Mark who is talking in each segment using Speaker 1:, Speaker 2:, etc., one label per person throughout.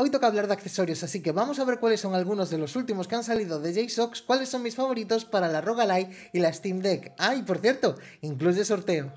Speaker 1: Hoy toca hablar de accesorios, así que vamos a ver cuáles son algunos de los últimos que han salido de JSOX, cuáles son mis favoritos para la Rogalite y la Steam Deck. Ay, por cierto, incluye sorteo.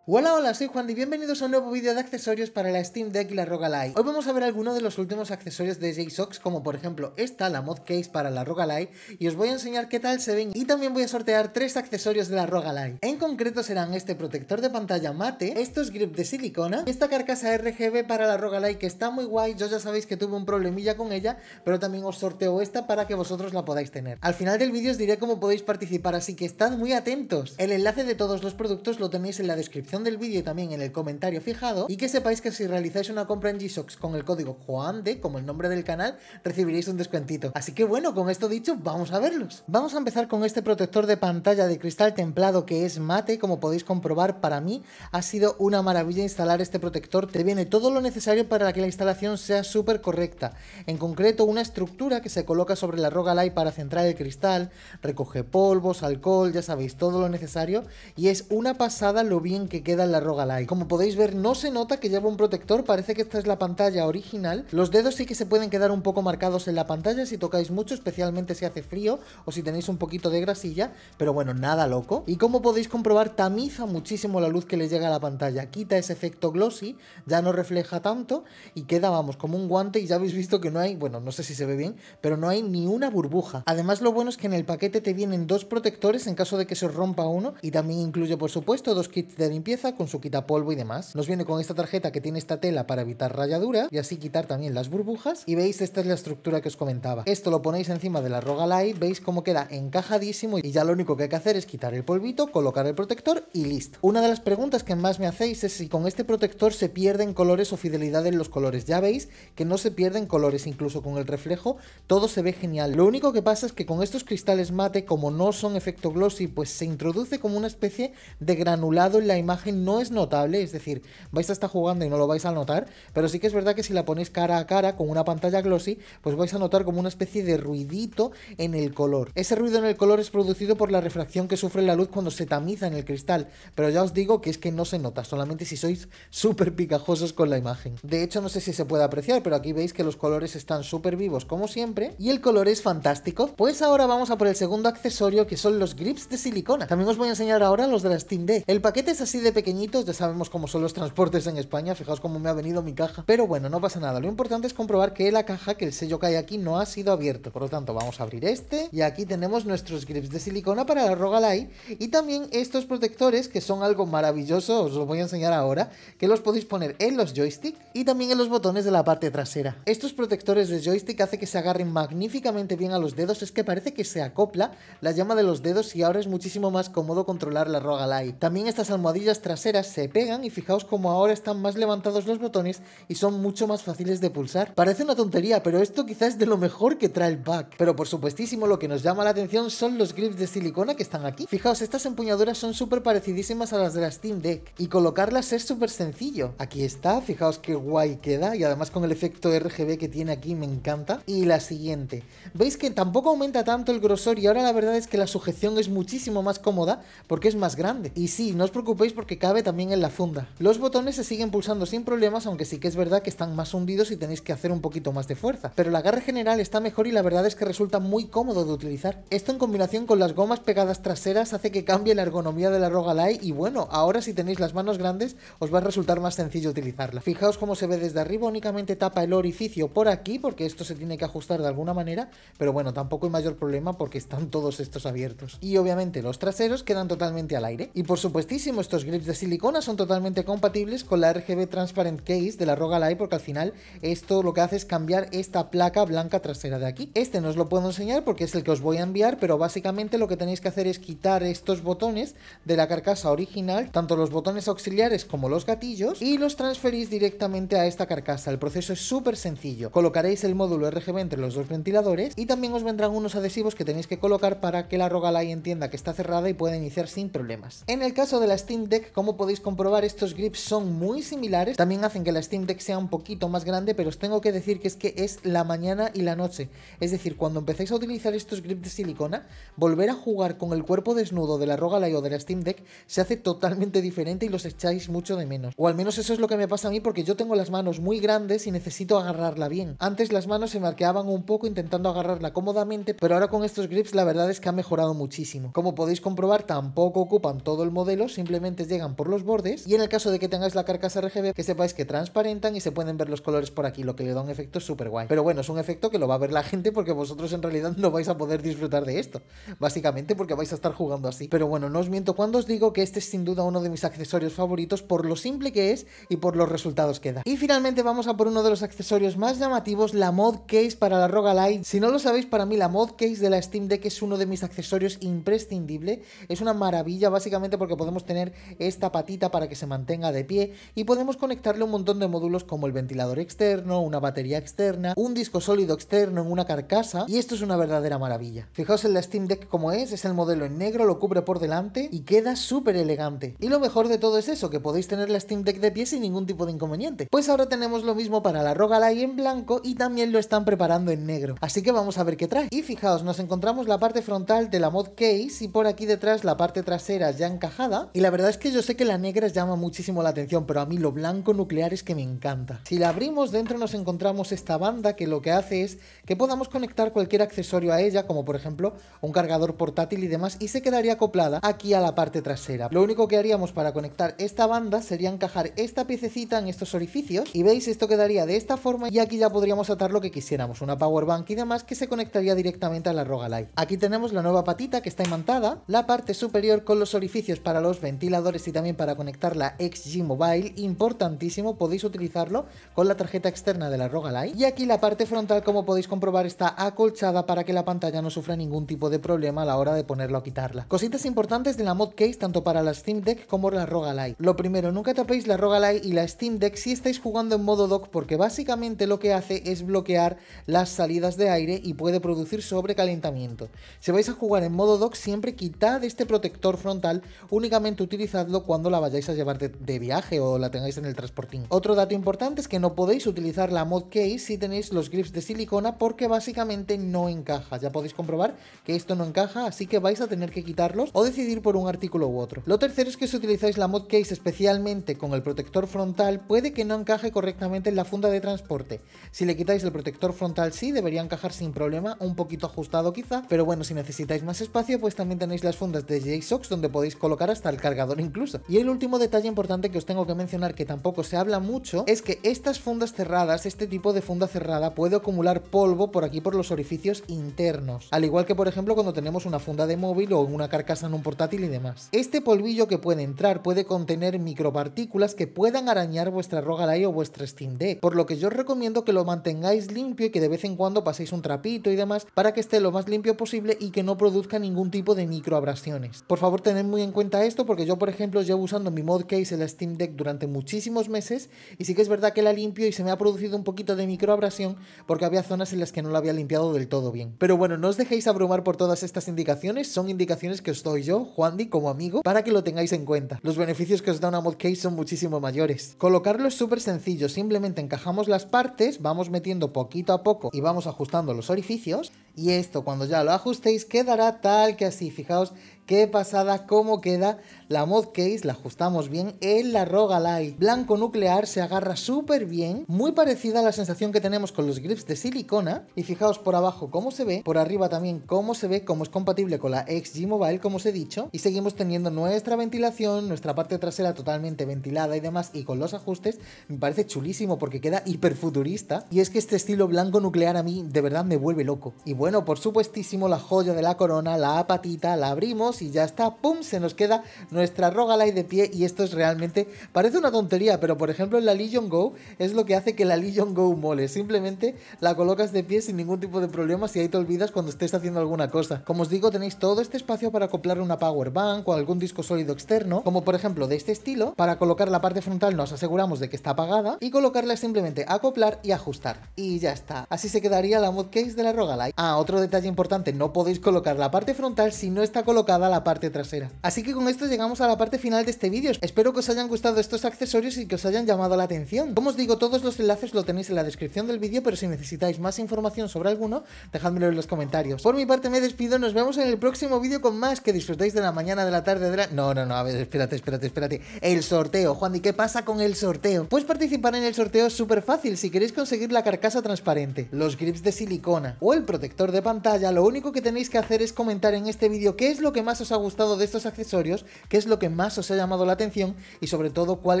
Speaker 1: Hola, hola, soy Juan y bienvenidos a un nuevo vídeo de accesorios para la Steam Deck y la Rogalite. Hoy vamos a ver algunos de los últimos accesorios de JSOX, como por ejemplo esta, la mod case para la Rogalite, y os voy a enseñar qué tal se ven y también voy a sortear tres accesorios de la Rogalite. En concreto serán este protector de pantalla mate, estos grip de silicona esta carcasa RGB para la Rogalite que está muy guay, yo ya sabéis que tuve un problemilla con ella, pero también os sorteo esta para que vosotros la podáis tener. Al final del vídeo os diré cómo podéis participar, así que estad muy atentos. El enlace de todos los productos lo tenéis en la descripción del vídeo y también en el comentario fijado. Y que sepáis que si realizáis una compra en g con el código JUANDE, como el nombre del canal, recibiréis un descuentito. Así que bueno, con esto dicho, vamos a verlos. Vamos a empezar con este protector de pantalla de cristal templado que es mate, como podéis comprobar, para mí ha sido una maravilla instalar este protector. Te viene todo lo necesario para que la instalación sea súper correcta. En concreto, una estructura que se coloca sobre la roga light para centrar el cristal, recoge polvos, alcohol, ya sabéis, todo lo necesario. Y es una pasada lo bien que queda en la light, Como podéis ver, no se nota que lleva un protector, parece que esta es la pantalla original. Los dedos sí que se pueden quedar un poco marcados en la pantalla si tocáis mucho, especialmente si hace frío o si tenéis un poquito de grasilla, pero bueno, nada loco. Y como podéis comprobar, tamiza muchísimo la luz que le llega a la pantalla, quita ese efecto glossy, ya no refleja tanto y queda, vamos, como un guante y ya habéis visto que no hay, bueno, no sé si se ve bien, pero no hay ni una burbuja. Además, lo bueno es que en el paquete te vienen dos protectores en caso de que se rompa uno y también incluye, por supuesto, dos kits de limpieza con su quita polvo y demás. Nos viene con esta tarjeta que tiene esta tela para evitar rayadura y así quitar también las burbujas. Y veis, esta es la estructura que os comentaba. Esto lo ponéis encima de la Roga Light, veis cómo queda encajadísimo y ya lo único que hay que hacer es quitar el polvito, colocar el protector y listo. Una de las preguntas que más me hacéis es si con este protector se pierden colores o fidelidad en los colores. Ya veis que no se pierden colores, incluso con el reflejo todo se ve genial. Lo único que pasa es que con estos cristales mate, como no son efecto glossy, pues se introduce como una especie de granulado en la imagen no es notable, es decir, vais a estar jugando y no lo vais a notar, pero sí que es verdad que si la ponéis cara a cara con una pantalla glossy, pues vais a notar como una especie de ruidito en el color. Ese ruido en el color es producido por la refracción que sufre la luz cuando se tamiza en el cristal, pero ya os digo que es que no se nota, solamente si sois súper picajosos con la imagen. De hecho, no sé si se puede apreciar, pero aquí veis que los colores están súper vivos como siempre y el color es fantástico. Pues ahora vamos a por el segundo accesorio que son los grips de silicona. También os voy a enseñar ahora los de la Steam Deck. El paquete es así de pequeñitos ya sabemos cómo son los transportes en España, fijaos cómo me ha venido mi caja. Pero bueno, no pasa nada, lo importante es comprobar que la caja, que el sello que hay aquí, no ha sido abierto. Por lo tanto, vamos a abrir este y aquí tenemos nuestros grips de silicona para la Rogalai y también estos protectores que son algo maravilloso, os los voy a enseñar ahora, que los podéis poner en los joystick y también en los botones de la parte trasera. Estos protectores de joystick hace que se agarren magníficamente bien a los dedos, es que parece que se acopla la llama de los dedos y ahora es muchísimo más cómodo controlar la Rogalai. También estas almohadillas traseras se pegan y fijaos como ahora están más levantados los botones y son mucho más fáciles de pulsar. Parece una tontería, pero esto quizás es de lo mejor que trae el pack. Pero por supuestísimo lo que nos llama la atención son los grips de silicona que están aquí. Fijaos, estas empuñaduras son súper parecidísimas a las de la Steam Deck y colocarlas es súper sencillo. Aquí está, fijaos qué guay queda y además con el efecto RGB que tiene aquí me encanta. Y la siguiente, veis que tampoco aumenta tanto el grosor y ahora la verdad es que la sujeción es muchísimo más cómoda porque es más grande. Y sí, no os preocupéis porque cabe también en la funda. Los botones se siguen pulsando sin problemas, aunque sí que es verdad que están más hundidos y tenéis que hacer un poquito más de fuerza, pero el agarre general está mejor y la verdad es que resulta muy cómodo de utilizar. Esto en combinación con las gomas pegadas traseras hace que cambie la ergonomía de la Rogalai y bueno, ahora si tenéis las manos grandes os va a resultar más sencillo utilizarla. Fijaos cómo se ve desde arriba, únicamente tapa el orificio por aquí porque esto se tiene que ajustar de alguna manera, pero bueno, tampoco hay mayor problema porque están todos estos abiertos. Y obviamente los traseros quedan totalmente al aire. Y por supuestísimo estos de silicona son totalmente compatibles con la RGB Transparent Case de la Rogalai, porque al final esto lo que hace es cambiar esta placa blanca trasera de aquí. Este no os lo puedo enseñar porque es el que os voy a enviar, pero básicamente lo que tenéis que hacer es quitar estos botones de la carcasa original, tanto los botones auxiliares como los gatillos, y los transferís directamente a esta carcasa. El proceso es súper sencillo. Colocaréis el módulo RGB entre los dos ventiladores y también os vendrán unos adhesivos que tenéis que colocar para que la Rogalai entienda que está cerrada y pueda iniciar sin problemas. En el caso de la Steam Deck como podéis comprobar, estos grips son muy similares. También hacen que la Steam Deck sea un poquito más grande, pero os tengo que decir que es que es la mañana y la noche. Es decir, cuando empecéis a utilizar estos grips de silicona, volver a jugar con el cuerpo desnudo de la Rogalai o de la Steam Deck se hace totalmente diferente y los echáis mucho de menos. O al menos eso es lo que me pasa a mí porque yo tengo las manos muy grandes y necesito agarrarla bien. Antes las manos se marqueaban un poco intentando agarrarla cómodamente, pero ahora con estos grips la verdad es que ha mejorado muchísimo. Como podéis comprobar, tampoco ocupan todo el modelo, simplemente es llegan por los bordes y en el caso de que tengáis la carcasa RGB que sepáis que transparentan y se pueden ver los colores por aquí, lo que le da un efecto súper guay. Pero bueno, es un efecto que lo va a ver la gente porque vosotros en realidad no vais a poder disfrutar de esto, básicamente porque vais a estar jugando así. Pero bueno, no os miento cuando os digo que este es sin duda uno de mis accesorios favoritos por lo simple que es y por los resultados que da. Y finalmente vamos a por uno de los accesorios más llamativos, la mod case para la Rogalite. Si no lo sabéis, para mí la mod case de la Steam Deck es uno de mis accesorios imprescindible. Es una maravilla básicamente porque podemos tener esta patita para que se mantenga de pie y podemos conectarle un montón de módulos como el ventilador externo, una batería externa, un disco sólido externo en una carcasa y esto es una verdadera maravilla. Fijaos en la Steam Deck como es, es el modelo en negro, lo cubre por delante y queda súper elegante. Y lo mejor de todo es eso, que podéis tener la Steam Deck de pie sin ningún tipo de inconveniente. Pues ahora tenemos lo mismo para la Rogalay en blanco y también lo están preparando en negro. Así que vamos a ver qué trae. Y fijaos, nos encontramos la parte frontal de la mod case y por aquí detrás la parte trasera ya encajada y la verdad es que yo sé que la negra llama muchísimo la atención, pero a mí lo blanco nuclear es que me encanta. Si la abrimos, dentro nos encontramos esta banda que lo que hace es que podamos conectar cualquier accesorio a ella, como por ejemplo un cargador portátil y demás, y se quedaría acoplada aquí a la parte trasera. Lo único que haríamos para conectar esta banda sería encajar esta piececita en estos orificios, y veis, esto quedaría de esta forma, y aquí ya podríamos atar lo que quisiéramos, una power bank y demás, que se conectaría directamente a la Rogalite. Aquí tenemos la nueva patita que está imantada, la parte superior con los orificios para los ventiladores y también para conectar la XG Mobile, importantísimo, podéis utilizarlo con la tarjeta externa de la Rogalite. Y aquí la parte frontal, como podéis comprobar, está acolchada para que la pantalla no sufra ningún tipo de problema a la hora de ponerlo o quitarla. Cositas importantes de la mod case tanto para la Steam Deck como la Rogalite. Lo primero, nunca tapéis la Rogalite y la Steam Deck si estáis jugando en modo dock porque básicamente lo que hace es bloquear las salidas de aire y puede producir sobrecalentamiento. Si vais a jugar en modo dock siempre quitad este protector frontal, únicamente utilizadlo cuando la vayáis a llevar de, viaje o la tengáis en el transportín. Otro dato importante es que no podéis utilizar la mod case si tenéis los grips de silicona porque básicamente no encaja. Ya podéis comprobar que esto no encaja, así que vais a tener que quitarlos o decidir por un artículo u otro. Lo tercero es que si utilizáis la mod case especialmente con el protector frontal, puede que no encaje correctamente en la funda de transporte. Si le quitáis el protector frontal sí, debería encajar sin problema, un poquito ajustado quizá, pero bueno, si necesitáis más espacio, pues también tenéis las fundas de JSOX donde podéis colocar hasta el cargador incluso y el último detalle importante que os tengo que mencionar que tampoco se habla mucho es que estas fundas cerradas, este tipo de funda cerrada puede acumular polvo por aquí por los orificios internos, al igual que por ejemplo cuando tenemos una funda de móvil o una carcasa en un portátil y demás. Este polvillo que puede entrar puede contener micropartículas que puedan arañar vuestra Rogalai o vuestra Steam Deck, por lo que yo os recomiendo que lo mantengáis limpio y que de vez en cuando paséis un trapito y demás para que esté lo más limpio posible y que no produzca ningún tipo de microabrasiones. Por favor, tened muy en cuenta esto porque yo, por ejemplo, yo llevo usando mi mod case en la Steam Deck durante muchísimos meses y sí que es verdad que la limpio y se me ha producido un poquito de microabrasión porque había zonas en las que no la había limpiado del todo bien. Pero bueno, no os dejéis abrumar por todas estas indicaciones, son indicaciones que os doy yo, Juandi, como amigo, para que lo tengáis en cuenta. Los beneficios que os da una mod case son muchísimo mayores. Colocarlo es súper sencillo, simplemente encajamos las partes, vamos metiendo poquito a poco y vamos ajustando los orificios y esto, cuando ya lo ajustéis, quedará tal que así. Fijaos qué pasada, cómo queda la mod case, la ajustamos bien en la Rogalite. Blanco nuclear se agarra súper bien, muy parecida a la sensación que tenemos con los grips de silicona. Y fijaos por abajo cómo se ve, por arriba también cómo se ve, cómo es compatible con la XG Mobile, como os he dicho. Y seguimos teniendo nuestra ventilación, nuestra parte trasera totalmente ventilada y demás, y con los ajustes. Me parece chulísimo porque queda hiperfuturista. Y es que este estilo blanco nuclear a mí de verdad me vuelve loco. Y bueno, por supuestísimo, la joya de la corona, la apatita, la abrimos y ya está, ¡pum! Se nos queda nuestra Rogalite de pie y esto es realmente, parece una tontería, pero por ejemplo en la Legion Go es lo que hace que la Legion Go mole, simplemente la colocas de pie sin ningún tipo de problema si ahí te olvidas cuando estés haciendo alguna cosa. Como os digo, tenéis todo este espacio para acoplar una power bank o algún disco sólido externo, como por ejemplo de este estilo, para colocar la parte frontal nos aseguramos de que está apagada y colocarla simplemente acoplar y ajustar. Y ya está. Así se quedaría la mod case de la Rogalite. Ah, otro detalle importante, no podéis colocar la parte frontal si no está colocada la parte trasera. Así que con esto llegamos a la parte final de este vídeo. Espero que os hayan gustado estos accesorios y que os hayan llamado la atención. Como os digo, todos los enlaces lo tenéis en la descripción del vídeo, pero si necesitáis más información sobre alguno, dejádmelo en los comentarios. Por mi parte me despido, nos vemos en el próximo vídeo con más, que disfrutéis de la mañana, de la tarde, de la... No, no, no, a ver, espérate, espérate, espérate. El sorteo, Juan, ¿y qué pasa con el sorteo? Puedes participar en el sorteo es súper fácil si queréis conseguir la carcasa transparente, los grips de silicona o el protector de pantalla, lo único que tenéis que hacer es comentar en este vídeo qué es lo que más os ha gustado de estos accesorios, qué es lo que más os ha llamado la atención y sobre todo cuál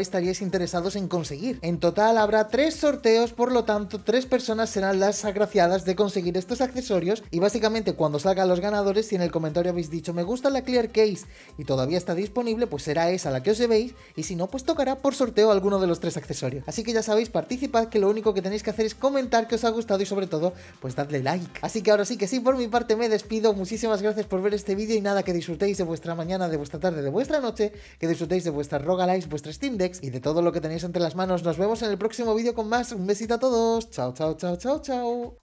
Speaker 1: estaríais interesados en conseguir. En total habrá tres sorteos, por lo tanto tres personas serán las agraciadas de conseguir estos accesorios y básicamente cuando salgan los ganadores, si en el comentario habéis dicho me gusta la Clear Case y todavía está disponible, pues será esa la que os llevéis y si no, pues tocará por sorteo alguno de los tres accesorios. Así que ya sabéis, participad que lo único que tenéis que hacer es comentar que os ha gustado y sobre todo, pues dadle like. Así que ahora sí que sí, por mi parte me despido. Muchísimas gracias por ver este vídeo y nada, que disfrutéis de vuestra mañana, de vuestra tarde, de vuestra noche, que disfrutéis de vuestras rogalice vuestras Steam y de todo lo que tenéis entre las manos. Nos vemos en el próximo vídeo con más. Un besito a todos. Chao, chao, chao, chao, chao.